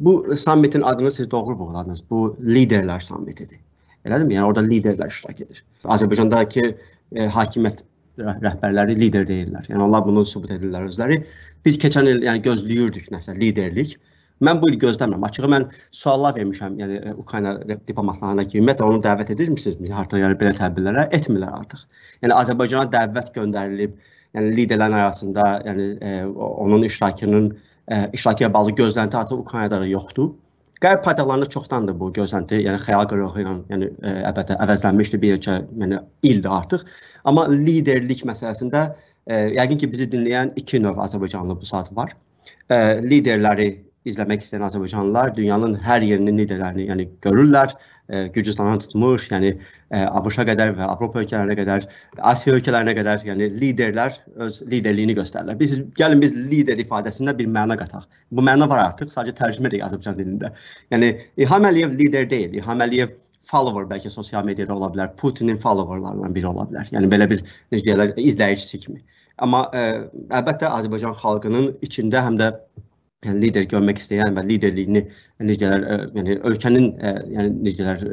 Bu sammitin adını siz doğru vurğuladınız. Bu liderlər sammitidir. Elədirmi? Yəni orada liderlər iştirak edir. Azərbaycandakı e, hakimiyyət rəhbərləri lider deyirlər. Yəni onlar bunu sübut edirlər özləri. Biz keçən il yəni gözləyirdik nəsə liderlik. Mən bu il gözləmirəm. Açığı mən suallar vermişəm, yəni e, Ukrayna diplomatlarına ki, ümumiyyətlə onu dəvət edirmisiniz? Artıq yəni belə tədbirlərə etmirlər artıq. Yəni Azərbaycana dəvət göndərilib, yəni liderlərin arasında, yəni e, onun iştirakının iştirakı ilə bağlı gözlənti artıq Ukraynada da yoxdur. Qərb paytaxtlarında çoxdandır bu gözlənti, yəni xəyal qırıqlığı ilə, yəni e, əbədə əvəzlənmişdi bir neçə yəni ildir artıq. Amma liderlik məsələsində ə, e, yəqin ki bizi dinləyən iki növ Azərbaycanlı bu saat var. Ə, e, liderləri izləmək istəyən Azərbaycanlılar dünyanın hər yerinin liderlərini, yəni görürlər. E, Gürcüstandan tutmuş, yəni e, ABŞ-a qədər və Avropa ölkələrinə qədər, Asiya ölkələrinə qədər, yəni liderlər öz liderliyini göstərirlər. Biz gəlin biz lider ifadəsində bir məna qataq. Bu məna var artıq, sadəcə tərcümə edirik Azərbaycan dilində. Yəni İlham Əliyev lider deyil. İlham Əliyev follower bəlkə sosial mediada ola bilər, Putinin followerlarından biri ola bilər. Yəni belə bir necə deyirlər, izləyicisi kimi. Amma e, əlbəttə Azərbaycan xalqının içində həm də yəni lider görmək istəyən və liderliyini necələr e, yəni ölkənin e, yəni necələr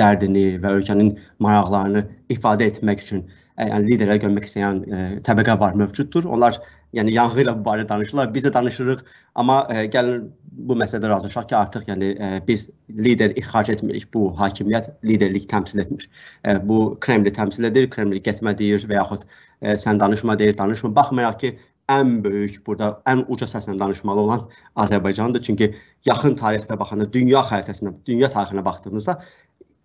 dərdini və ölkənin maraqlarını ifadə etmək üçün e, yəni liderlər görmək istəyən ə, təbəqə var mövcuddur. Onlar yəni yanğı ilə bu barədə danışırlar, biz də danışırıq, amma ə, gəlin bu məsələdə razılaşaq ki, artıq yəni ə, biz lider ixrac etmirik. Bu hakimiyyət liderlik təmsil etmir. Ə, bu Kremli təmsil edir, Kremli getmə deyir və yaxud ə, sən danışma deyir, danışma. Baxmayaraq ki, ən böyük burada ən uca səslə danışmalı olan Azərbaycandır. Çünki yaxın tarixdə baxanda dünya xəritəsinə, dünya tarixinə baxdığımızda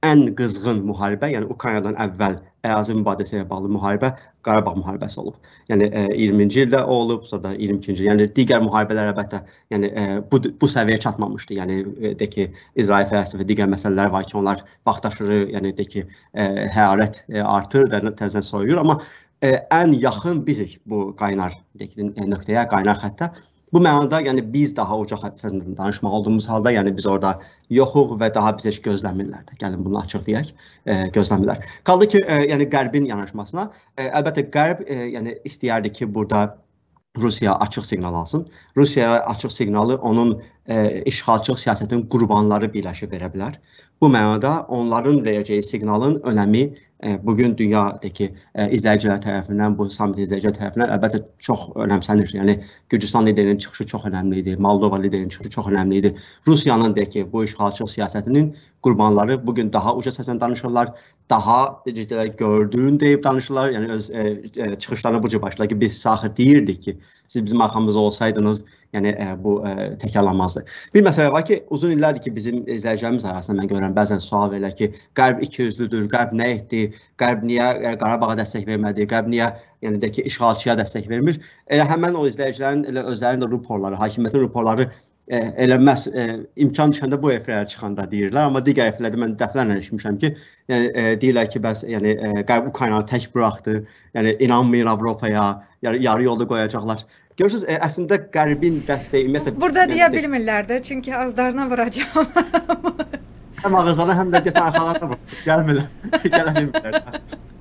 ən qızğın müharibə, yəni Ukraynadan əvvəl ərazi mübadiləsi ilə bağlı müharibə Qarabağ müharibəsi olub. Yəni 20-ci e, ildə o olub, sonra 22-ci. Yəni digər müharibələr əlbəttə, yəni e, bu bu səviyyəyə çatmamışdı. Yəni e, də ki, İsrail fəlsəfi digər məsələlər var ki, onlar vaxtaşırı, yəni də ki, hərarət artır və təzədən soyuyur, amma ən yaxın bizik bu qaynar, də ki, nöqtəyə, qaynar xəttə. Bu mənada yəni biz daha ocaq əsasında danışmaq olduğumuz halda, yəni biz orada yoxuq və daha biz heç gözləmirlər də. Gəlin bunu açıq deyək, e, gözləmirlər. Qaldı ki, e, yəni Qərbin yanaşmasına, e, əlbəttə Qərb e, yəni istəyərdi ki, burada Rusiya açıq siqnal alsın. Rusiyaya açıq siqnalı onun e, işğalçı siyasətin qurbanları birləşib verə bilər. Bu mənada onların verəcəyi siqnalın önəmi E, bugün dünyadakı e, izləyicilər tərəfindən, bu samit izləyicilər tərəfindən əlbəttə çox önəmsənir. Yəni Gürcüstan liderinin çıxışı çox önəmli idi, Moldova liderinin çıxışı çox önəmli idi. Rusiyanın deyək ki, bu işğalçı siyasətinin qurbanları bu gün daha uca səslə danışırlar, daha ciddi gördüyün deyib danışırlar. Yəni öz ə, e, ə, çıxışlarını bu cür başlayır ki, biz saxı deyirdik ki, siz bizim arxamızda olsaydınız, Yəni ə, e, bu ə, e, təkrarlanmazdır. Bir məsələ var ki, uzun illərdir ki, bizim izləyicilərimiz arasında mən görürəm bəzən sual verirlər ki, Qərb ikiyüzlüdür, Qərb nə etdi, Qərb niyə ə, e, Qarabağa dəstək vermədi, Qərb niyə yəni də ki, işğalçıya dəstək vermir. Elə həmin o izləyicilərin elə özlərinin də raporları, hakimiyyətin raporları Ə, elə məs ə, imkan düşəndə bu efirlərə çıxanda deyirlər, amma digər efirlərdə mən dəfələrlə eşitmişəm ki, yəni ə, deyirlər ki, bəs yəni ə, Qərb Ukraynanı tək buraxdı, yəni inanmayın Avropaya, yəni yarı yolda qoyacaqlar. Görürsüz, ə, e, əslində Qərbin dəstəyi ümumiyyətlə Burada deyə bilmirlər də, çünki azlarına vuracağım. həm ağızlarına, həm də desən arxalarına vuracaq. Gəlmirlər. Gələ bilmirlər.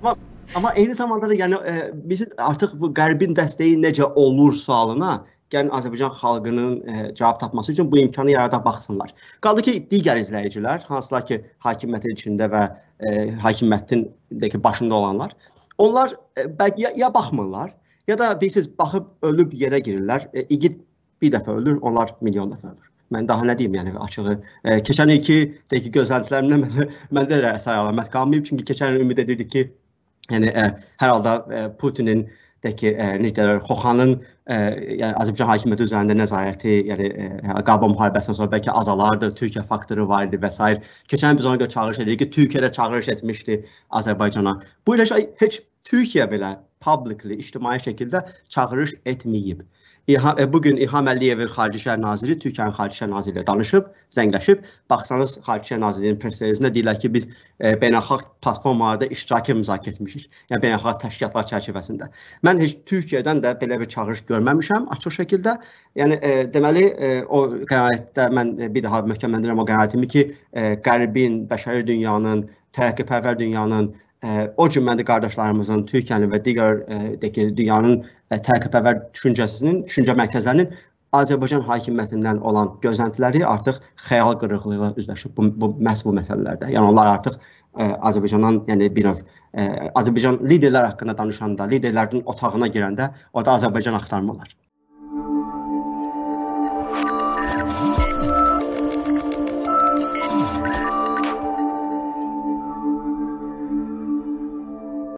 Amma amma eyni zamanda da yəni ə, e, biz artıq bu Qərbin dəstəyi necə olur sualına gəlin Azərbaycan xalqının ə, e, cavab tapması üçün bu imkanı yarada baxsınlar. Qaldı ki, digər izləyicilər, hansılar ki, hakimiyyətin içində və ə, hakimiyyətin dəki başında olanlar, onlar ə, ya, ya baxmırlar, Ya da bilirsiniz, baxıb ölüb yerə girirlər. E, igid bir dəfə ölür, onlar milyon dəfə ölür. Mən daha nə deyim, yəni açığı, e, keçən ilki də ki, gözləntilərimdə məndə, məndə də əsər əlamət qalmayıb, çünki keçən il ümid edirdik ki, yəni e, hər halda e, Putinin də ki, e, necə deyirlər, Xoxanın e, yəni Azərbaycan hakimiyyəti üzərində nəzarəti, yəni e, Qaba müharibəsindən sonra bəlkə azalardı, Türkiyə faktoru var idi və s. Keçən biz ona görə çağırış edirik ki, Türkiyə də çağırış etmişdi Azərbaycana. Bu ilə heç Türkiyə belə publicly, ictimai şəkildə çağırış etməyib. İlham, e, bugün İlham Əliyevin Xarici İşlər Naziri Türkiyənin Xarici İşlər Naziri ilə danışıb, zəngləşib. Baxsanız, Xarici İşlər Nazirinin press-relizində deyirlər ki, biz e, beynəlxalq platformalarda iştirak müzakirə etmişik. Yəni beynəlxalq təşkilatlar çərçivəsində. Mən heç Türkiyədən də belə bir çağırış görməmişəm açıq şəkildə. Yəni e, deməli, e, o qənaətdə mən e, bir daha möhkəmləndirəm o qənaətimi ki, e, qərbin, bəşəri dünyanın, tərəqqipərvər dünyanın o cümlədə qardaşlarımızın Türkiyənin və digər e, də ki, dünyanın e, tərkibpərvər düşüncəsinin, düşüncə mərkəzlərinin Azərbaycan hakimiyyətindən olan gözləntiləri artıq xəyal qırıqlığı ilə üzləşib bu, bu məhz bu məsələlərdə. Yəni onlar artıq ə, e, Azərbaycandan, yəni bir növ ə, Azərbaycan liderlər haqqında danışanda, liderlərin otağına girəndə orada Azərbaycan axtarmırlar.